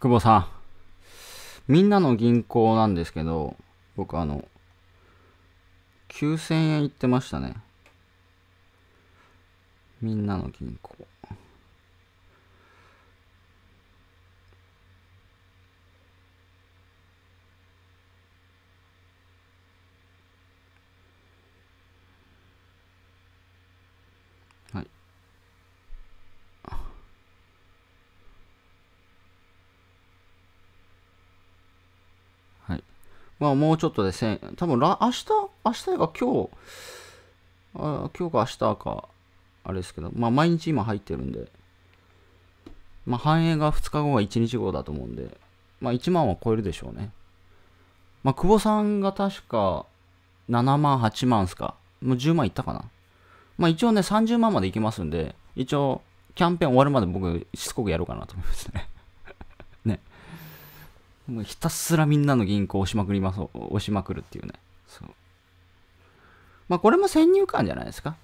久保さん。みんなの銀行なんですけど、僕あの、9000円いってましたね。みんなの銀行。まあもうちょっとで1000、多分ら明日、明日が今日、あ今日か明日か、あれですけど、まあ毎日今入ってるんで、まあ繁栄が2日後が1日後だと思うんで、まあ1万は超えるでしょうね。まあ久保さんが確か7万、8万ですか。もう10万いったかな。まあ一応ね30万までいきますんで、一応キャンペーン終わるまで僕しつこくやろうかなと思いますねもうひたすらみんなの銀行を押しまくります、押しまくるっていうね。そう。まあこれも先入観じゃないですか。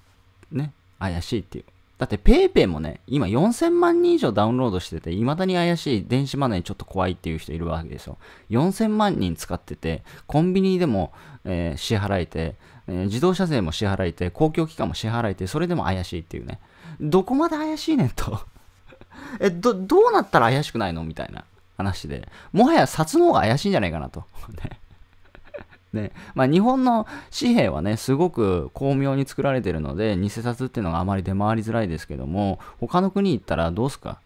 ね。怪しいっていう。だって PayPay もね、今4000万人以上ダウンロードしてて、未だに怪しい電子マネーちょっと怖いっていう人いるわけですよ。4000万人使ってて、コンビニでも、えー、支払えて、えー、自動車税も支払えて、公共機関も支払えて、それでも怪しいっていうね。どこまで怪しいねんと え、ど、どうなったら怪しくないのみたいな。話で、もはや札の方が怪しいんじゃないかなと。ねまあ、日本の紙幣はね、すごく巧妙に作られてるので、偽札っていうのがあまり出回りづらいですけども、他の国行ったらどうすか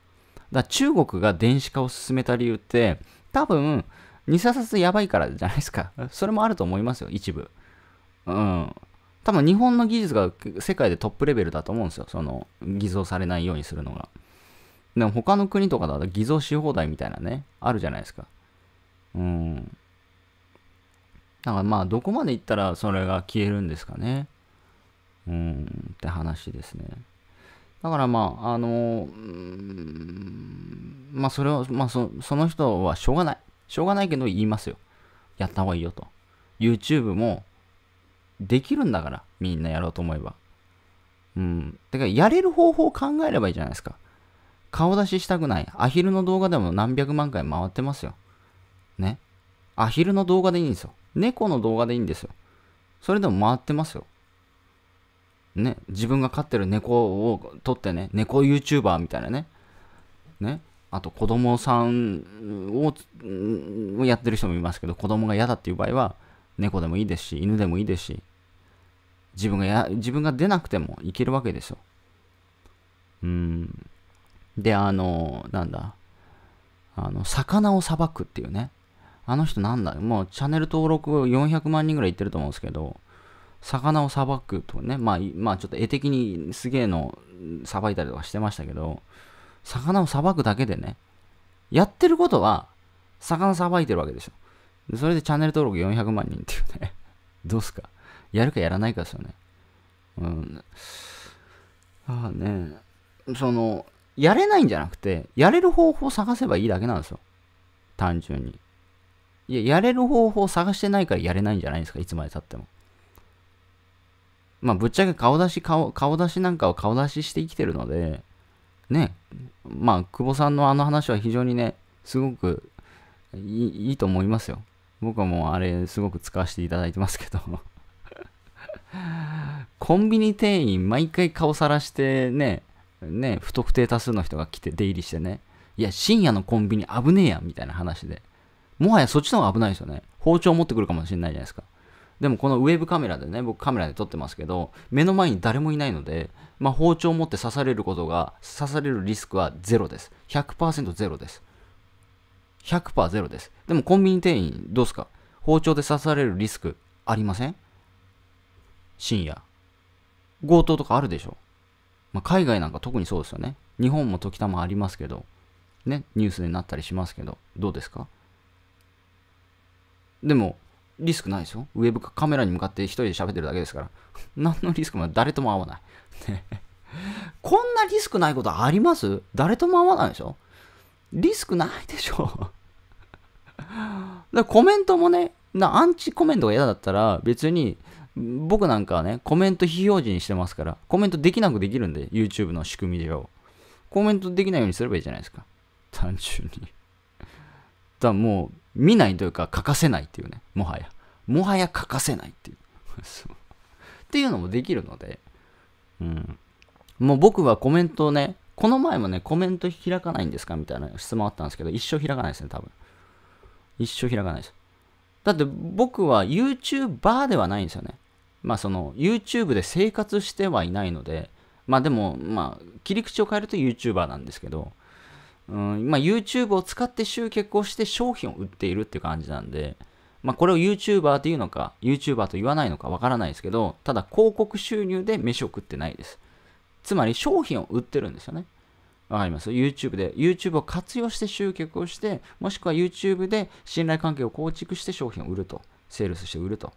だ中国が電子化を進めた理由って、多分、偽札やばいからじゃないですか。それもあると思いますよ、一部。うん。多分日本の技術が世界でトップレベルだと思うんですよ。その、偽造されないようにするのが。でも他の国とかだと偽造し放題みたいなね、あるじゃないですか。うん。だからまあ、どこまで行ったらそれが消えるんですかね。うん、って話ですね。だからまあ、あのまあそれを、まあそその人はしょうがない。しょうがないけど言いますよ。やった方がいいよと。YouTube もできるんだから、みんなやろうと思えば。うん。てか、やれる方法を考えればいいじゃないですか。顔出ししたくない。アヒルの動画でも何百万回回ってますよ。ね。アヒルの動画でいいんですよ。猫の動画でいいんですよ。それでも回ってますよ。ね。自分が飼ってる猫を撮ってね、猫 YouTuber みたいなね。ね。あと子供さんをやってる人もいますけど、子供が嫌だっていう場合は、猫でもいいですし、犬でもいいですし、自分がや、自分が出なくてもいけるわけですよ。うん。で、あの、なんだ、あの、魚をさばくっていうね。あの人なんだ、もうチャンネル登録400万人ぐらいいってると思うんですけど、魚をさばくとね、まあ、まあ、ちょっと絵的にすげえのさばいたりとかしてましたけど、魚をさばくだけでね、やってることは、魚さばいてるわけでしょ。それでチャンネル登録400万人っていうね。どうすかやるかやらないかですよね。うん。ああね、その、やれないんじゃなくて、やれる方法を探せばいいだけなんですよ。単純に。いや、やれる方法を探してないからやれないんじゃないですか、いつまでたっても。まあ、ぶっちゃけ顔出し、顔、顔出しなんかは顔出しして生きてるので、ね、まあ、久保さんのあの話は非常にね、すごくいいいいと思いますよ。僕はもうあれ、すごく使わせていただいてますけど。コンビニ店員、毎回顔さらしてね、ね、不特定多数の人が来て出入りしてね、いや、深夜のコンビニ危ねえやんみたいな話で、もはやそっちの方が危ないですよね。包丁持ってくるかもしれないじゃないですか。でもこのウェブカメラでね、僕カメラで撮ってますけど、目の前に誰もいないので、まあ、包丁を持って刺されることが、刺されるリスクはゼロです。100%ゼロです。100%ゼロです。でもコンビニ店員、どうすか包丁で刺されるリスクありません深夜。強盗とかあるでしょまあ、海外なんか特にそうですよね。日本も時たまありますけど、ね、ニュースになったりしますけど、どうですかでも、リスクないですよ。ウェブカメラに向かって一人で喋ってるだけですから。何のリスクも誰とも会わない。こんなリスクないことあります誰とも会わないでしょリスクないでしょ だコメントもね、なアンチコメントが嫌だったら別に僕なんかはね、コメント非表示にしてますから、コメントできなくできるんで、YouTube の仕組み上。コメントできないようにすればいいじゃないですか。単純に。だもう、見ないというか、欠かせないっていうね、もはや。もはや欠かせないってい う。っていうのもできるので、うん。もう僕はコメントをね、この前もね、コメント開かないんですかみたいな質問あったんですけど、一生開かないですね、多分。一生開かないです。だって僕は YouTuber ではないんですよね。まあその YouTube で生活してはいないので、まあでも、まあ切り口を変えると YouTuber なんですけど、うん、まあ YouTube を使って集客をして商品を売っているっていう感じなんで、まあこれを YouTuber というのか、YouTuber と言わないのかわからないですけど、ただ広告収入で飯を食ってないです。つまり商品を売ってるんですよね。わかります ?YouTube で、YouTube を活用して集客をして、もしくは YouTube で信頼関係を構築して商品を売ると、セールスして売ると。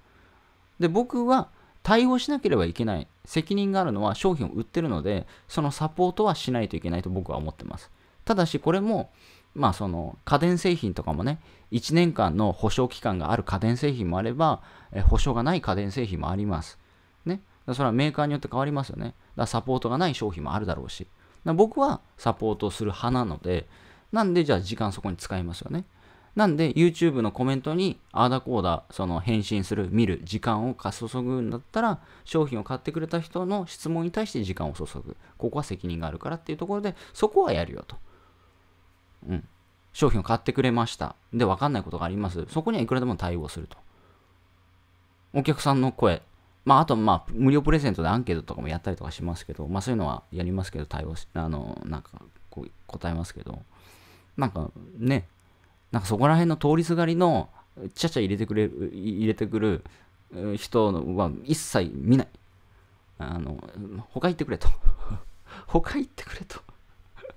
で、僕は対応しなければいけない責任があるのは商品を売ってるので、そのサポートはしないといけないと僕は思ってます。ただし、これも、まあその家電製品とかもね、1年間の保証期間がある家電製品もあれば、え保証がない家電製品もあります。ね。それはメーカーによって変わりますよね。だからサポートがない商品もあるだろうし。僕はサポートする派なので、なんでじゃあ時間そこに使いますよね。なんで YouTube のコメントにアーダコーダその返信する見る時間を注ぐんだったら商品を買ってくれた人の質問に対して時間を注ぐここは責任があるからっていうところでそこはやるよとうん商品を買ってくれましたで分かんないことがありますそこにはいくらでも対応するとお客さんの声まあ、あと、まあ、無料プレゼントでアンケートとかもやったりとかしますけど、まあ、そういうのはやりますけど、対応し、あの、なんか、こう、答えますけど、なんか、ね、なんかそこら辺の通りすがりの、ちゃちゃ入れてくれる、入れてくる人のは一切見ない。あの、他行ってくれと。他行ってくれと。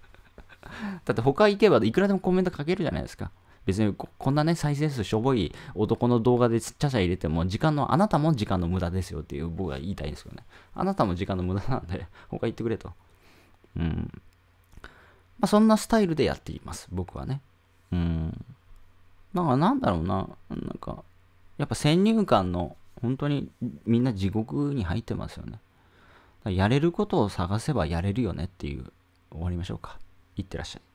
だって他行けばいくらでもコメント書けるじゃないですか。別にこんなね、再生数しょぼい男の動画でちゃちゃ入れても、時間の、あなたも時間の無駄ですよっていう僕は言いたいんですよね。あなたも時間の無駄なんで、他行ってくれと。うん。まあ、そんなスタイルでやっています、僕はね。なんかなんだろうな、なんか、やっぱ先入観の、本当にみんな地獄に入ってますよね。やれることを探せばやれるよねっていう、終わりましょうか。いってらっしゃい。